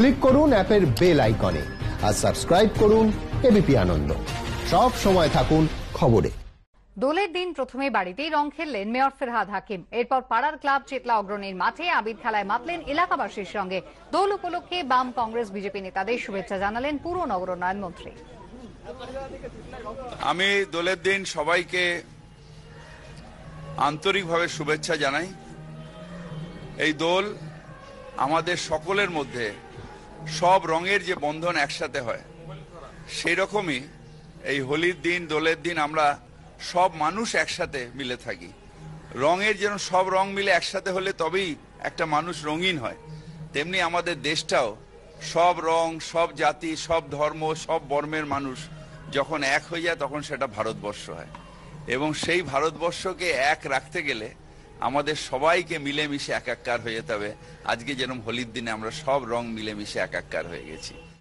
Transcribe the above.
click করুন অ্যাপের bell আইকনে আর সাবস্ক্রাইব করুন এবিপি আনন্দ সব সময় থাকুন খবরে দোলের দিন প্রথমে বাড়িতেই রং খেললেন মেয়র ফেরহাদ হাকিম এরপর পাড়ার ক্লাব চেতলা অগ্রণীর মাঠে আবির খেলায় মাতলেন এলাকাবাসীর সঙ্গে দোল উপলক্ষে বাম কংগ্রেস বিজেপি নেতাদের শুভেচ্ছা জানালেন পুরো নগরোন্নয়ন মন্ত্রী আমি দোলের দিন সবাইকে আন্তরিকভাবে শুভেচ্ছা জানাই এই দোল আমাদের সকলের মধ্যে সব রঙের যে বন্ধন একসাথে হয় সেই রকমই এই হোলির দিন দোলের দিন আমরা সব মানুষ একসাথে মিলে থাকি রঙের যেন সব রং মিলে একসাথে হলে তবেই একটা মানুষ রঙিন হয় তেমনি আমাদের দেশটাও সব রং সব জাতি সব ধর্ম সব বর্মের মানুষ যখন এক হয়ে যায় তখন সেটা ভারতবর্ষ হয় এবং সেই ভারতবর্ষকে এক রাখতে গেলে আমাদের সবাইকে মিলেমিশে একাকার হয়ে যেতে হবে আজকে যেরকম হোলির দিনে আমরা সব রং মিলেমিশে একাকার হয়ে গেছি